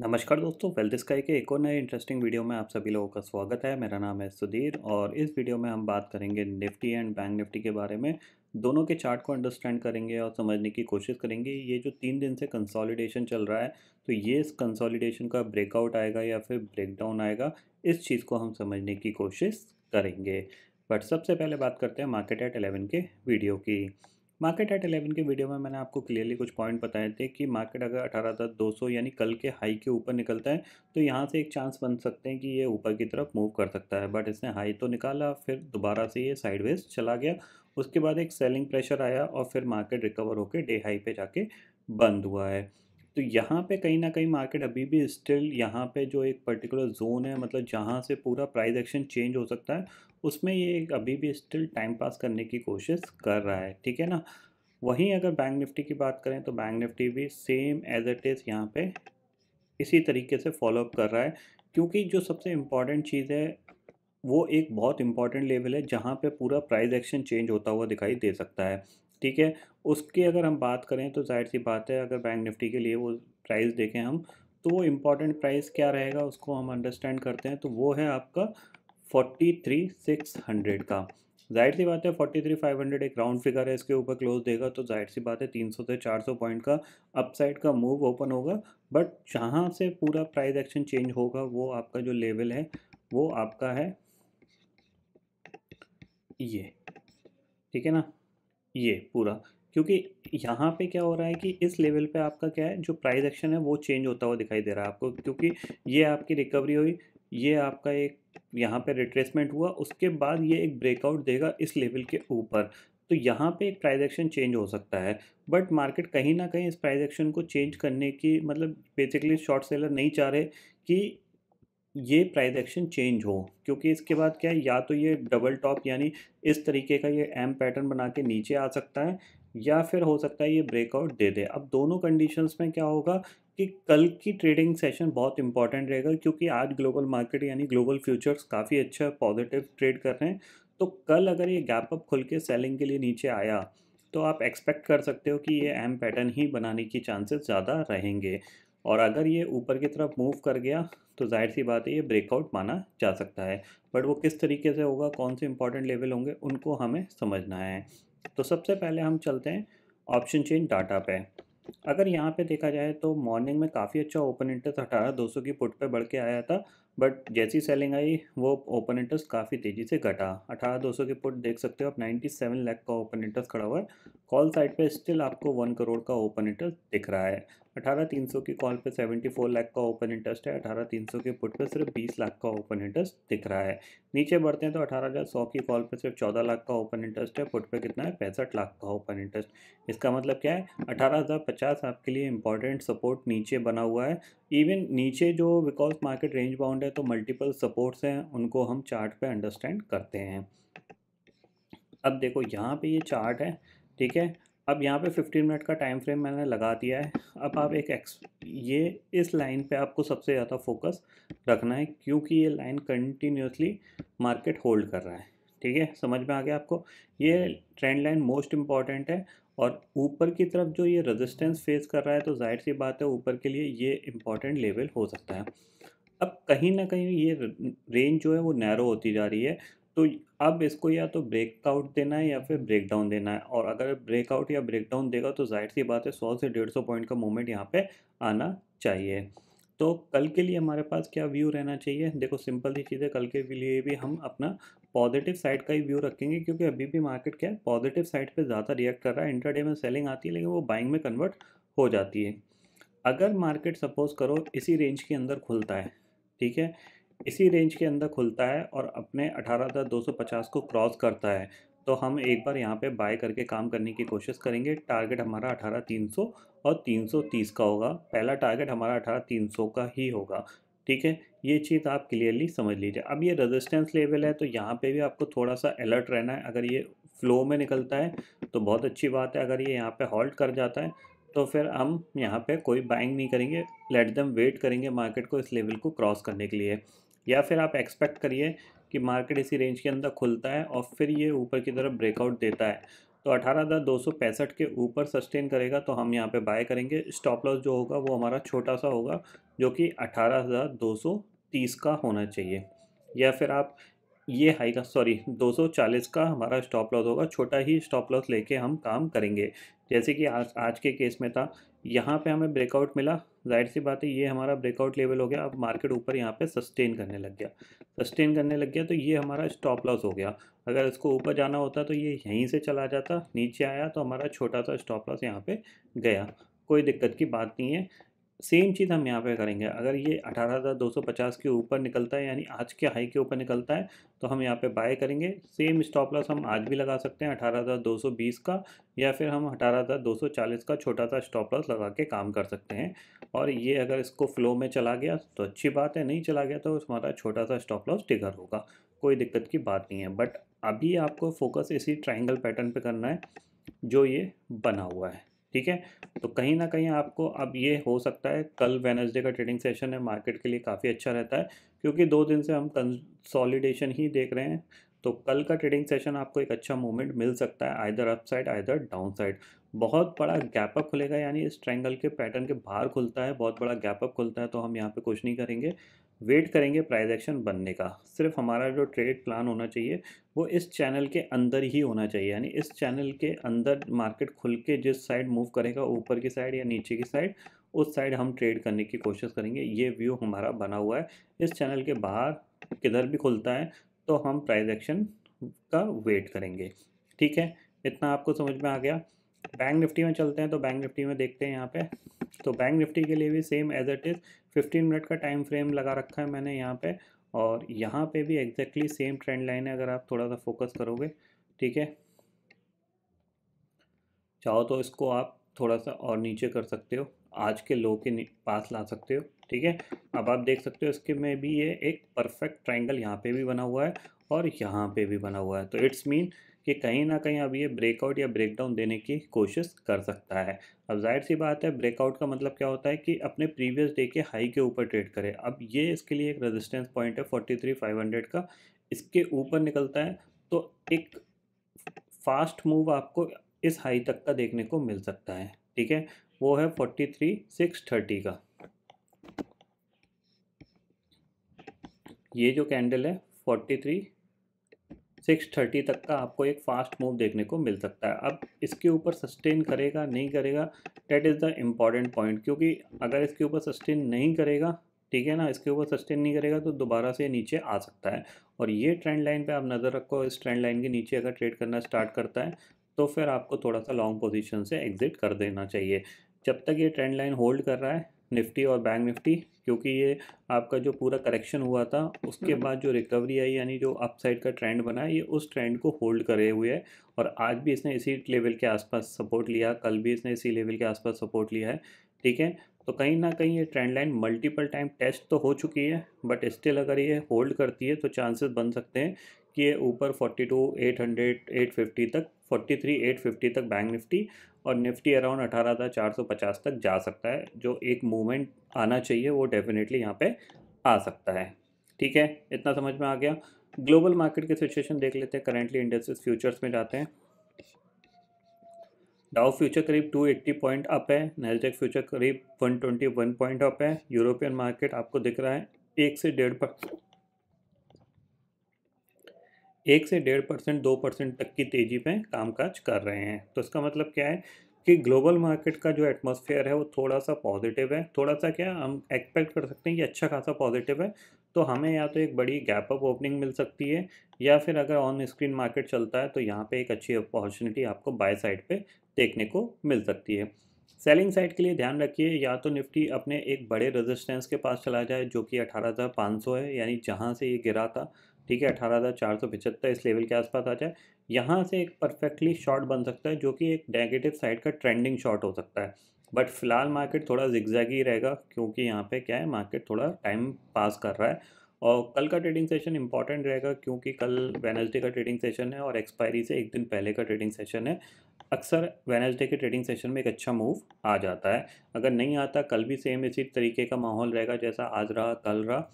नमस्कार दोस्तों wealth sky के एक और नए इंटरेस्टिंग वीडियो में आप सभी लोगों का स्वागत है मेरा नाम है सुधीर और इस वीडियो में हम बात करेंगे निफ्टी एंड बैंक निफ्टी के बारे में दोनों के चार्ट को अंडरस्टैंड करेंगे और समझने की कोशिश करेंगे ये जो तीन दिन से कंसोलिडेशन चल रहा है तो ये इस कंसॉलिडेशन का ब्रेकआउट आएगा या फिर ब्रेकडाउन आएगा इस चीज़ को हम समझने की कोशिश करेंगे बट सबसे पहले बात करते हैं मार्केट एट एलेवन के वीडियो की मार्केट एट एलेवन के वीडियो में मैंने आपको क्लियरली कुछ पॉइंट बताए थे कि मार्केट अगर अठारह हज़ार दो सौ यानी कल के हाई के ऊपर निकलता है तो यहाँ से एक चांस बन सकते हैं कि ये ऊपर की तरफ मूव कर सकता है बट इसने हाई तो निकाला फिर दोबारा से ये साइडवेज चला गया उसके बाद एक सेलिंग प्रेशर आया और फिर मार्केट रिकवर होकर डे हाई पर जाके बंद हुआ है तो यहाँ पे कहीं ना कहीं मार्केट अभी भी स्टिल यहाँ पे जो एक पर्टिकुलर जोन है मतलब जहाँ से पूरा प्राइस एक्शन चेंज हो सकता है उसमें ये अभी भी स्टिल टाइम पास करने की कोशिश कर रहा है ठीक है ना वहीं अगर बैंक निफ्टी की बात करें तो बैंक निफ्टी भी सेम एज इट इज़ यहाँ पे इसी तरीके से फॉलोअप कर रहा है क्योंकि जो सबसे इम्पॉर्टेंट चीज़ है वो एक बहुत इंपॉर्टेंट लेवल है जहाँ पे पूरा प्राइस एक्शन चेंज होता हुआ दिखाई दे सकता है ठीक है उसकी अगर हम बात करें तो जाहिर सी बात है अगर बैंक निफ्टी के लिए वो प्राइस देखें हम तो वो इम्पॉर्टेंट प्राइस क्या रहेगा उसको हम अंडरस्टैंड करते हैं तो वो है आपका फोर्टी थ्री सिक्स हंड्रेड का जाहिर सी बात है फोर्टी थ्री फाइव हंड्रेड एक राउंड फिगर है इसके ऊपर क्लोज देगा तो जाहिर सी बात है तीन सौ से चार सौ पॉइंट का अपसाइड का मूव ओपन होगा बट जहाँ से पूरा प्राइस एक्शन चेंज होगा वो आपका जो लेवल है वो आपका है ये ठीक है ना ये पूरा क्योंकि यहाँ पे क्या हो रहा है कि इस लेवल पे आपका क्या है जो प्राइस एक्शन है वो चेंज होता हुआ दिखाई दे रहा है आपको क्योंकि ये आपकी रिकवरी हुई ये आपका एक यहाँ पे रिट्रेसमेंट हुआ उसके बाद ये एक ब्रेकआउट देगा इस लेवल के ऊपर तो यहाँ पे एक प्राइस एक्शन चेंज हो सकता है बट मार्केट कहीं ना कहीं इस प्राइस एक्शन को चेंज करने की मतलब बेसिकली शॉर्ट सेलर नहीं चाह रहे कि ये प्राइस एक्शन चेंज हो क्योंकि इसके बाद क्या है या तो ये डबल टॉप यानी इस तरीके का ये एम पैटर्न बना के नीचे आ सकता है या फिर हो सकता है ये ब्रेकआउट दे दे अब दोनों कंडीशंस में क्या होगा कि कल की ट्रेडिंग सेशन बहुत इंपॉर्टेंट रहेगा क्योंकि आज ग्लोबल मार्केट यानी ग्लोबल फ्यूचर्स काफ़ी अच्छा पॉजिटिव ट्रेड कर रहे हैं तो कल अगर ये गैप अप खुल के सेलिंग के लिए नीचे आया तो आप एक्सपेक्ट कर सकते हो कि ये एम पैटर्न ही बनाने की चांसेस ज़्यादा रहेंगे और अगर ये ऊपर की तरफ मूव कर गया तो जाहिर सी बात है ये ब्रेकआउट माना जा सकता है बट वो किस तरीके से होगा कौन से इंपॉर्टेंट लेवल होंगे उनको हमें समझना है तो सबसे पहले हम चलते हैं ऑप्शन चेन डाटा पे अगर यहाँ पे देखा जाए तो मॉर्निंग में काफ़ी अच्छा ओपन इंटरेस्ट अठारह दो सौ की पुट पे बढ़ के आया था बट जैसी सेलिंग आई वो ओपन इंटरेस्ट काफ़ी तेज़ी से घटा अठारह दो सौ की पुट देख सकते हो आप नाइन्टी सेवन लाख का ओपन इंटरेस्ट खड़ा हुआ है कॉल साइड पे स्टिल आपको वन करोड़ का ओपन इंटरेस्ट दिख रहा है अठारह तीन सौ की कॉल पे सेवेंटी फोर लाख का ओपन इंटरेस्ट है अठारह तीन सौ के पुट पे सिर्फ बीस लाख का ओपन इंटरेस्ट दिख रहा है नीचे बढ़ते हैं तो अठारह हज़ार सौ की कॉल पे सिर्फ चौदह लाख का ओपन इंटरेस्ट है पुट पे कितना है पैंसठ लाख का ओपन इंटरेस्ट इसका मतलब क्या है अठारह हज़ार पचास आपके लिए इंपॉर्टेंट सपोर्ट नीचे बना हुआ है इवन नीचे जो बिकॉज मार्केट रेंज बाउंड है तो मल्टीपल सपोर्ट्स हैं उनको हम चार्ट पे अंडरस्टैंड करते हैं अब देखो यहाँ पे ये चार्ट है ठीक है अब यहाँ पे 15 मिनट का टाइम फ्रेम मैंने लगा दिया है अब आप एक एक्स ये इस लाइन पे आपको सबसे ज़्यादा फोकस रखना है क्योंकि ये लाइन कंटिन्यूसली मार्केट होल्ड कर रहा है ठीक है समझ में आ गया आपको ये ट्रेंड लाइन मोस्ट इम्पॉर्टेंट है और ऊपर की तरफ जो ये रेजिस्टेंस फेस कर रहा है तो जाहिर सी बात है ऊपर के लिए ये इम्पॉर्टेंट लेवल हो सकता है अब कहीं ना कहीं ये रेंज जो है वो नैरो होती जा रही है तो अब इसको या तो ब्रेकआउट देना है या फिर ब्रेकडाउन देना है और अगर ब्रेकआउट या ब्रेकडाउन देगा तो जाहिर सी बात है सौ से डेढ़ सौ पॉइंट का मूवमेंट यहाँ पे आना चाहिए तो कल के लिए हमारे पास क्या व्यू रहना चाहिए देखो सिंपल सी चीज़ है कल के लिए भी हम अपना पॉजिटिव साइड का ही व्यू रखेंगे क्योंकि अभी भी मार्केट क्या है पॉजिटिव साइड पर ज़्यादा रिएक्ट कर रहा है इंटरडे में सेलिंग आती है लेकिन वो बाइंग में कन्वर्ट हो जाती है अगर मार्केट सपोज करो इसी रेंज के अंदर खुलता है ठीक है इसी रेंज के अंदर खुलता है और अपने अठारह को क्रॉस करता है तो हम एक बार यहाँ पे बाय करके काम करने की कोशिश करेंगे टारगेट हमारा अठारह तीन सौ और तीन सौ तीस का होगा पहला टारगेट हमारा अठारह तीन सौ का ही होगा ठीक है ये चीज़ आप क्लियरली समझ लीजिए अब ये रेजिस्टेंस लेवल है तो यहाँ पे भी आपको थोड़ा सा अलर्ट रहना है अगर ये फ्लो में निकलता है तो बहुत अच्छी बात है अगर ये यहाँ पर हॉल्ट कर जाता है तो फिर हम यहाँ पे कोई बाइंग नहीं करेंगे लेट दम वेट करेंगे मार्केट को इस लेवल को क्रॉस करने के लिए या फिर आप एक्सपेक्ट करिए कि मार्केट इसी रेंज के अंदर खुलता है और फिर ये ऊपर की तरफ ब्रेकआउट देता है तो अठारह हज़ार दो सौ पैंसठ के ऊपर सस्टेन करेगा तो हम यहाँ पे बाय करेंगे स्टॉप लॉस जो होगा वो हमारा छोटा सा होगा जो कि अठारह हज़ार दो सौ तीस का होना चाहिए या फिर आप ये हाई का सॉरी 240 का हमारा स्टॉप लॉस होगा छोटा ही स्टॉप लॉस लेके हम काम करेंगे जैसे कि आज आज के केस में था यहाँ पे हमें ब्रेकआउट मिला जाहिर सी बात है ये हमारा ब्रेकआउट लेवल हो गया अब मार्केट ऊपर यहाँ पे सस्टेन करने लग गया सस्टेन करने लग गया तो ये हमारा स्टॉप लॉस हो गया अगर इसको ऊपर जाना होता तो ये यहीं से चला जाता नीचे आया तो हमारा छोटा सा स्टॉप लॉस यहाँ पर गया कोई दिक्कत की बात नहीं है सेम चीज़ हम यहाँ पे करेंगे अगर ये अठारह हज़ार दो सौ पचास के ऊपर निकलता है यानी आज के हाई के ऊपर निकलता है तो हम यहाँ पे बाय करेंगे सेम स्टॉप लॉस हम आज भी लगा सकते हैं अठारह हज़ार दो सौ बीस का या फिर हम अठारह हज़ार दो सौ चालीस का छोटा सा स्टॉप लॉस लगा के काम कर सकते हैं और ये अगर इसको फ्लो में चला गया तो अच्छी बात है नहीं चला गया तो हमारा छोटा सा स्टॉप लॉस टिगर होगा कोई दिक्कत की बात नहीं है बट अभी आपको फोकस इसी ट्राइंगल पैटर्न पर करना है जो ये बना हुआ है ठीक है तो कहीं ना कहीं आपको अब ये हो सकता है कल वेनसडे का ट्रेडिंग सेशन है मार्केट के लिए काफ़ी अच्छा रहता है क्योंकि दो दिन से हम कंसॉलिडेशन ही देख रहे हैं तो कल का ट्रेडिंग सेशन आपको एक अच्छा मूवमेंट मिल सकता है either up side either down side बहुत बड़ा गैप अप खुलेगा यानी इस ट्रैंगल के पैटर्न के बाहर खुलता है बहुत बड़ा गैप अप खुलता है तो हम यहाँ पे कुछ नहीं करेंगे वेट करेंगे प्राइस एक्शन बनने का सिर्फ हमारा जो ट्रेड प्लान होना चाहिए वो इस चैनल के अंदर ही होना चाहिए यानी इस चैनल के अंदर मार्केट खुल के जिस साइड मूव करेगा ऊपर की साइड या नीचे की साइड उस साइड हम ट्रेड करने की कोशिश करेंगे ये व्यू हमारा बना हुआ है इस चैनल के बाहर किधर भी खुलता है तो हम प्राइज एक्शन का वेट करेंगे ठीक है इतना आपको समझ में आ गया बैंक निफ्टी में चलते हैं तो बैंक निफ्टी में देखते हैं यहाँ पर तो बैंक निफ्टी के लिए भी same as it is fifteen minute का टाइम फ्रेम लगा रखा है मैंने यहाँ पे और यहाँ पे भी एग्जैक्टली सेम ट्रेंड लाइन है अगर आप थोड़ा सा फोकस करोगे ठीक है चाहो तो इसको आप थोड़ा सा और नीचे कर सकते हो आज के लो के पास ला सकते हो ठीक है अब आप देख सकते हो इसके में भी ये एक परफेक्ट ट्रायंगल यहाँ पे भी बना हुआ है और यहाँ पे भी बना हुआ है तो इट्स मीन कि कहीं ना कहीं अब ये ब्रेकआउट या ब्रेकडाउन देने की कोशिश कर सकता है अब जाहिर सी बात है ब्रेकआउट का मतलब क्या होता है कि अपने प्रीवियस डे के हाई के ऊपर ट्रेड करे अब ये इसके लिए एक रेजिस्टेंस पॉइंट है फोर्टी थ्री फाइव हंड्रेड का इसके ऊपर निकलता है तो एक फास्ट मूव आपको इस हाई तक का देखने को मिल सकता है ठीक है वो है फोर्टी थ्री सिक्स थर्टी का ये जो कैंडल है फोर्टी थ्री सिक्स थर्टी तक का आपको एक फास्ट मूव देखने को मिल सकता है अब इसके ऊपर सस्टेन करेगा नहीं करेगा that is the important point क्योंकि अगर इसके ऊपर सस्टेन नहीं करेगा ठीक है ना इसके ऊपर सस्टेन नहीं करेगा तो दोबारा से नीचे आ सकता है और ये ट्रेंड लाइन पे आप नज़र रखो इस ट्रेंड लाइन के नीचे अगर ट्रेड करना स्टार्ट करता है तो फिर आपको थोड़ा सा लॉन्ग पोजिशन से एग्ज़िट कर देना चाहिए जब तक ये ट्रेंड लाइन होल्ड कर रहा है निफ्टी और बैंक निफ्टी क्योंकि ये आपका जो पूरा करेक्शन हुआ था उसके हम्म। बाद जो रिकवरी आई यानी जो अपसाइड का ट्रेंड बना ये उस ट्रेंड को होल्ड करे हुए है और आज भी इसने इसी लेवल के आसपास सपोर्ट लिया कल भी इसने इसी लेवल के आसपास सपोर्ट लिया है ठीक है तो कहीं ना कहीं ये trend line multiple time test तो हो चुकी है बट स्टिल अगर ये होल्ड करती है तो चांसेस बन सकते हैं कि ये ऊपर फोर्टी टू 850 तक फोर्टी 850 तक बैंक निफ्टी और निफ्टी अराउंड अठारह हज़ार चार सौ पचास तक जा सकता है जो एक मूवमेंट आना चाहिए वो डेफिनेटली यहाँ पे आ सकता है ठीक है इतना समझ में आ गया ग्लोबल मार्केट की सिचुएशन देख लेते हैं करेंटली इंडस्ट्रीज फ्यूचर्स में जाते हैं डाउ फ्यूचर करीब 280 पॉइंट अप है नेलटेक फ्यूचर करीब 121 पॉइंट अप है यूरोपियन मार्केट आपको दिख रहा है एक से डेढ़ पर एक से डेढ़ परसेंट दो परसेंट तक की तेज़ी में कामकाज कर रहे हैं तो इसका मतलब क्या है कि ग्लोबल मार्केट का जो एटमॉस्फेयर है वो थोड़ा सा पॉजिटिव है थोड़ा सा क्या हम एक्सपेक्ट कर सकते हैं कि अच्छा खासा पॉजिटिव है तो हमें या तो एक बड़ी गैप अप ओपनिंग मिल सकती है या फिर अगर ऑन स्क्रीन मार्केट चलता है तो यहाँ पे एक अच्छी अपॉर्चुनिटी आपको बाय साइड पे देखने को मिल सकती है सेलिंग साइड के लिए ध्यान रखिए या तो निफ्टी अपने एक बड़े रेजिस्टेंस के पास चला जाए जो कि अठारह हज़ार पाँच सौ है यानी जहाँ से ये गिरा था ठीक है अठारह हज़ार चार सौ पिचहत्तर इस लेवल के आसपास आ जाए यहाँ से एक परफेक्टली शॉर्ट बन सकता है जो कि एक नेगेटिव साइड का ट्रेंडिंग शॉट हो सकता है बट फिलहाल मार्केट थोड़ा जिगजैग ही रहेगा क्योंकि यहाँ पे क्या है मार्केट थोड़ा टाइम पास कर रहा है और कल का ट्रेडिंग सेशन इंपॉर्टेंट रहेगा क्योंकि कल वेनसडे का ट्रेडिंग सेशन है और एक्सपायरी से एक दिन पहले का ट्रेडिंग सेशन है अक्सर वेनसडे के ट्रेडिंग सेशन में एक अच्छा मूव आ जाता है अगर नहीं आता कल भी सेम इसी तरीके का माहौल रहेगा जैसा आज रहा कल रहा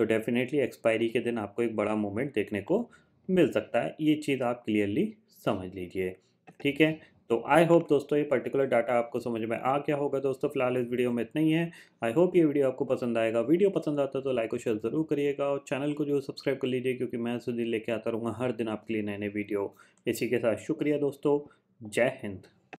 तो डेफिनेटली एक्सपायरी के दिन आपको एक बड़ा मोमेंट देखने को मिल सकता है ये चीज़ आप क्लियरली समझ लीजिए ठीक है तो आई होप दोस्तों ये पर्टिकुलर डाटा आपको समझ में आ गया होगा दोस्तों फिलहाल इस वीडियो में इतना ही है आई होप ये वीडियो आपको पसंद आएगा वीडियो पसंद आता है तो लाइक और शेयर ज़रूर करिएगा और चैनल को जो सब्सक्राइब कर लीजिए क्योंकि मैं सुधीर लेके आता रहूँगा हर दिन आपके लिए नए नए वीडियो इसी के साथ शुक्रिया दोस्तों जय हिंद